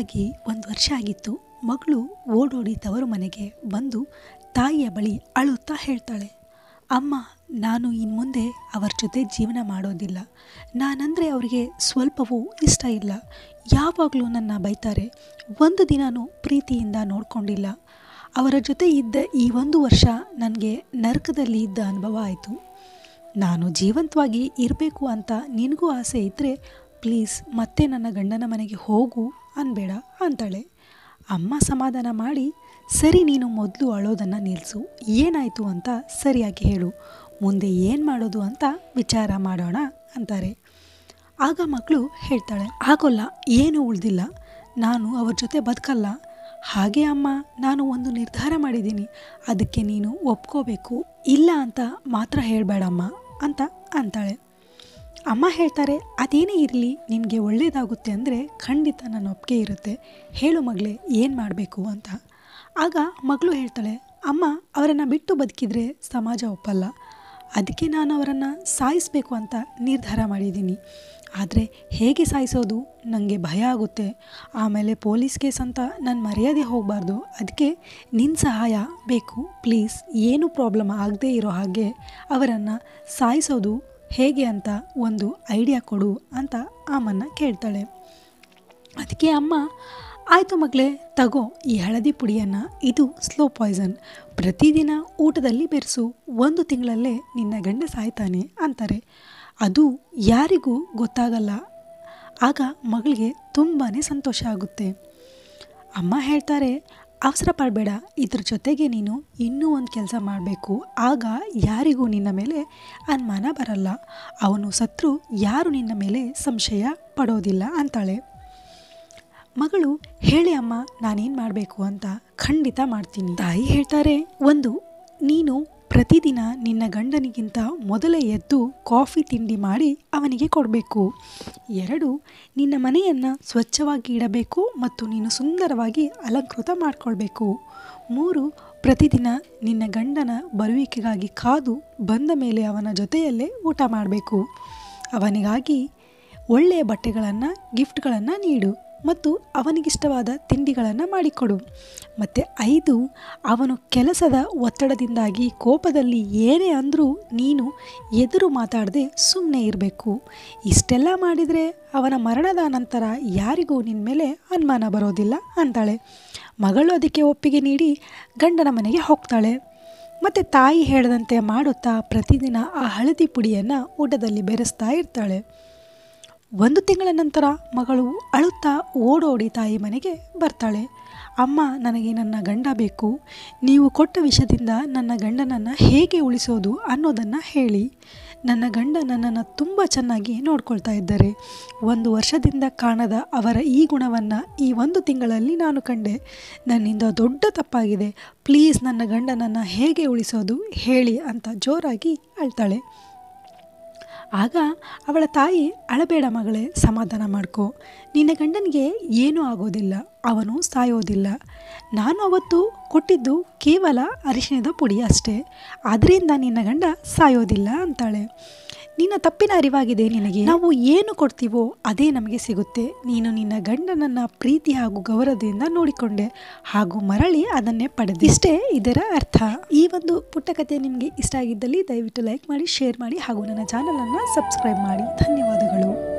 ಆಗಿ ಒಂದು ವರ್ಷ ಆಗಿತ್ತು ಮಗಳು ಓಡೋಡಿ ತವರು ಮನೆಗೆ ಬಂದು ತಾಯಿಯ ಬಳಿ ಅಳುತ್ತಾ ಹೇಳ್ತಾಳೆ ಅಮ್ಮ ನಾನು ಇನ್ನು ಮುಂದೆ ಅವರ ಜೊತೆ ಜೀವನ ಮಾಡೋದಿಲ್ಲ ನಾನಂದರೆ ಅವರಿಗೆ ಸ್ವಲ್ಪವೂ ಇಷ್ಟ ಇಲ್ಲ ಯಾವಾಗಲೂ ನನ್ನ ಬೈತಾರೆ ಒಂದು ದಿನನೂ ಪ್ರೀತಿಯಿಂದ ನೋಡಿಕೊಂಡಿಲ್ಲ ಅವರ ಜೊತೆ ಇದ್ದ ಈ ಒಂದು ವರ್ಷ ನನಗೆ ನರಕದಲ್ಲಿ ಇದ್ದ ಅನುಭವ ಆಯಿತು ನಾನು ಜೀವಂತವಾಗಿ ಇರಬೇಕು ಅಂತ ನಿನಗೂ ಆಸೆ ಇದ್ದರೆ ಪ್ಲೀಸ್ ಮತ್ತೆ ನನ್ನ ಗಂಡನ ಮನೆಗೆ ಹೋಗು ಅನ್ಬೇಡ ಅಂತಾಳೆ ಅಮ್ಮ ಸಮಾಧಾನ ಮಾಡಿ ಸರಿ ನೀನು ಮೊದಲು ಅಳೋದನ್ನು ನಿಲ್ಲಿಸು ಏನಾಯಿತು ಅಂತ ಸರಿಯಾಗಿ ಹೇಳು ಮುಂದೆ ಏನು ಮಾಡೋದು ಅಂತ ವಿಚಾರ ಮಾಡೋಣ ಅಂತಾರೆ ಆಗ ಮಕ್ಕಳು ಹೇಳ್ತಾಳೆ ಆಗೋಲ್ಲ ಏನು ಉಳಿದಿಲ್ಲ ನಾನು ಅವ್ರ ಜೊತೆ ಬದುಕಲ್ಲ ಹಾಗೆ ಅಮ್ಮ ನಾನು ಒಂದು ನಿರ್ಧಾರ ಮಾಡಿದ್ದೀನಿ ಅದಕ್ಕೆ ನೀನು ಒಪ್ಕೋಬೇಕು ಇಲ್ಲ ಅಂತ ಮಾತ್ರ ಹೇಳಬೇಡಮ್ಮ ಅಂತ ಅಂತಾಳೆ ಅಮ್ಮ ಹೇಳ್ತಾರೆ ಅದೇನೇ ಇರಲಿ ನಿನಗೆ ಒಳ್ಳೆಯದಾಗುತ್ತೆ ಅಂದರೆ ಖಂಡಿತ ನನ್ನ ಒಪ್ಪಿಗೆ ಇರುತ್ತೆ ಹೇಳು ಮಗಳೇ ಏನು ಮಾಡಬೇಕು ಅಂತ ಆಗ ಮಗಳು ಹೇಳ್ತಾಳೆ ಅಮ್ಮ ಅವರನ್ನು ಬಿಟ್ಟು ಬದುಕಿದರೆ ಸಮಾಜ ಒಪ್ಪಲ್ಲ ಅದಕ್ಕೆ ನಾನು ಅವರನ್ನು ಸಾಯಿಸಬೇಕು ಅಂತ ನಿರ್ಧಾರ ಮಾಡಿದ್ದೀನಿ ಆದರೆ ಹೇಗೆ ಸಾಯಿಸೋದು ನನಗೆ ಭಯ ಆಗುತ್ತೆ ಆಮೇಲೆ ಪೊಲೀಸ್ ಕೇಸ್ ಅಂತ ನಾನು ಮರ್ಯಾದೆ ಹೋಗಬಾರ್ದು ಅದಕ್ಕೆ ನಿನ್ನ ಸಹಾಯ ಬೇಕು ಪ್ಲೀಸ್ ಏನು ಪ್ರಾಬ್ಲಮ್ ಆಗದೇ ಇರೋ ಹಾಗೆ ಅವರನ್ನು ಸಾಯಿಸೋದು ಹೇಗೆ ಅಂತ ಒಂದು ಐಡಿಯಾ ಕೊಡು ಅಂತ ಅಮ್ಮನ್ನ ಕೇಳ್ತಾಳೆ ಅದಕ್ಕೆ ಅಮ್ಮ ಆಯಿತು ಮಗಳೇ ತಗೋ ಈ ಹಳದಿ ಪುಡಿಯನ್ನು ಇದು ಸ್ಲೋ ಪಾಯ್ಸನ್ ಪ್ರತಿದಿನ ಊಟದಲ್ಲಿ ಬೆರೆಸು ಒಂದು ತಿಂಗಳಲ್ಲೇ ನಿನ್ನ ಗಂಡ ಸಾಯ್ತಾನೆ ಅಂತಾರೆ ಅದು ಯಾರಿಗೂ ಗೊತ್ತಾಗಲ್ಲ ಆಗ ಮಗಳಿಗೆ ತುಂಬಾ ಸಂತೋಷ ಆಗುತ್ತೆ ಅಮ್ಮ ಹೇಳ್ತಾರೆ ಅವಸರ ಪಡಬೇಡ ಇದ್ರ ಜೊತೆಗೆ ನೀನು ಇನ್ನೂ ಒಂದು ಕೆಲಸ ಮಾಡಬೇಕು ಆಗ ಯಾರಿಗೂ ನಿನ್ನ ಮೇಲೆ ಅನುಮಾನ ಬರಲ್ಲ ಅವನು ಸತ್ರು ಯಾರು ನಿನ್ನ ಮೇಲೆ ಸಂಶಯ ಪಡೋದಿಲ್ಲ ಅಂತಾಳೆ ಮಗಳು ಹೇಳಿ ಅಮ್ಮ ನಾನೇನು ಮಾಡಬೇಕು ಅಂತ ಖಂಡಿತ ಮಾಡ್ತೀನಿ ತಾಯಿ ಹೇಳ್ತಾರೆ ಒಂದು ನೀನು ಪ್ರತಿದಿನ ನಿನ್ನ ಗಂಡನಿಗಿಂತ ಮೊದಲೇ ಎದ್ದು ಕಾಫಿ ತಿಂಡಿ ಮಾಡಿ ಅವನಿಗೆ ಕೊಡಬೇಕು ಎರಡು ನಿನ್ನ ಮನೆಯನ್ನು ಸ್ವಚ್ಛವಾಗಿ ಇಡಬೇಕು ಮತ್ತು ನೀನು ಸುಂದರವಾಗಿ ಅಲಂಕೃತ ಮಾಡಿಕೊಳ್ಬೇಕು ಮೂರು ಪ್ರತಿದಿನ ನಿನ್ನ ಗಂಡನ ಬರುವಿಕೆಗಾಗಿ ಕಾದು ಬಂದ ಮೇಲೆ ಅವನ ಜೊತೆಯಲ್ಲೇ ಊಟ ಮಾಡಬೇಕು ಅವನಿಗಾಗಿ ಒಳ್ಳೆಯ ಬಟ್ಟೆಗಳನ್ನು ಗಿಫ್ಟ್ಗಳನ್ನು ನೀಡು ಮತ್ತು ಅವನಿಗಿಷ್ಟವಾದ ತಿಂಡಿಗಳನ್ನು ಮಾಡಿಕೊಡು ಮತ್ತು ಐದು ಅವನು ಕೆಲಸದ ಒತ್ತಡದಿಂದಾಗಿ ಕೋಪದಲ್ಲಿ ಏನೇ ಅಂದರೂ ನೀನು ಎದುರು ಮಾತಾಡದೆ ಸುಮ್ಮನೆ ಇರಬೇಕು ಇಷ್ಟೆಲ್ಲ ಮಾಡಿದರೆ ಅವನ ಮರಣದ ನಂತರ ಯಾರಿಗೂ ನಿನ್ನ ಮೇಲೆ ಅನುಮಾನ ಬರೋದಿಲ್ಲ ಅಂತಾಳೆ ಮಗಳು ಅದಕ್ಕೆ ಒಪ್ಪಿಗೆ ನೀಡಿ ಗಂಡನ ಮನೆಗೆ ಹೋಗ್ತಾಳೆ ಮತ್ತು ತಾಯಿ ಹೇಳದಂತೆ ಮಾಡುತ್ತಾ ಪ್ರತಿದಿನ ಆ ಹಳದಿ ಪುಡಿಯನ್ನು ಊಟದಲ್ಲಿ ಬೆರೆಸ್ತಾ ಇರ್ತಾಳೆ ಒಂದು ತಿಂಗಳ ನಂತರ ಮಗಳು ಅಳುತ್ತಾ ಓಡೋಡಿ ತಾಯಿ ಮನೆಗೆ ಬರ್ತಾಳೆ ಅಮ್ಮ ನನಗೆ ನನ್ನ ಗಂಡ ಬೇಕು ನೀವು ಕೊಟ್ಟ ವಿಷದಿಂದ ನನ್ನ ಗಂಡನನ್ನು ಹೇಗೆ ಉಳಿಸೋದು ಅನ್ನೋದನ್ನು ಹೇಳಿ ನನ್ನ ಗಂಡ ನನ್ನನ್ನು ತುಂಬ ಚೆನ್ನಾಗಿ ನೋಡ್ಕೊಳ್ತಾ ಇದ್ದಾರೆ ಒಂದು ವರ್ಷದಿಂದ ಕಾಣದ ಅವರ ಈ ಗುಣವನ್ನು ಈ ಒಂದು ತಿಂಗಳಲ್ಲಿ ನಾನು ಕಂಡೆ ನನ್ನಿಂದ ದೊಡ್ಡ ತಪ್ಪಾಗಿದೆ ಪ್ಲೀಸ್ ನನ್ನ ಗಂಡನನ್ನು ಹೇಗೆ ಉಳಿಸೋದು ಹೇಳಿ ಅಂತ ಜೋರಾಗಿ ಅಳ್ತಾಳೆ ಆಗ ಅವಳ ತಾಯಿ ಅಳಬೇಡ ಮಗಳೇ ಸಮಾಧಾನ ಮಾಡ್ಕೊ ನಿನ್ನ ಗಂಡನಿಗೆ ಏನೂ ಆಗೋದಿಲ್ಲ ಅವನು ಸಾಯೋದಿಲ್ಲ ನಾನು ಅವತ್ತು ಕೊಟ್ಟಿದ್ದು ಕೇವಲ ಅರಿಶಿಣದ ಪುಡಿ ಅಷ್ಟೇ ಆದ್ದರಿಂದ ನಿನ್ನ ಗಂಡ ಸಾಯೋದಿಲ್ಲ ಅಂತಾಳೆ ನಿನ್ನ ತಪ್ಪಿನ ಅರಿವಾಗಿದೆ ನಿನಗೆ ನಾವು ಏನು ಕೊಡ್ತೀವೋ ಅದೇ ನಮಗೆ ಸಿಗುತ್ತೆ ನೀನು ನಿನ್ನ ಗಂಡನನ್ನ ಪ್ರೀತಿ ಹಾಗೂ ಗೌರವದಿಂದ ನೋಡಿಕೊಂಡೆ ಹಾಗೂ ಮರಳಿ ಅದನ್ನೇ ಪಡೆದೆ ಇಷ್ಟೇ ಇದರ ಅರ್ಥ ಈ ಒಂದು ಪುಟ್ಟ ಕಥೆ ನಿಮಗೆ ಇಷ್ಟ ಆಗಿದ್ದಲ್ಲಿ ದಯವಿಟ್ಟು ಲೈಕ್ ಮಾಡಿ ಶೇರ್ ಮಾಡಿ ಹಾಗೂ ನನ್ನ ಚಾನಲನ್ನು ಸಬ್ಸ್ಕ್ರೈಬ್ ಮಾಡಿ ಧನ್ಯವಾದಗಳು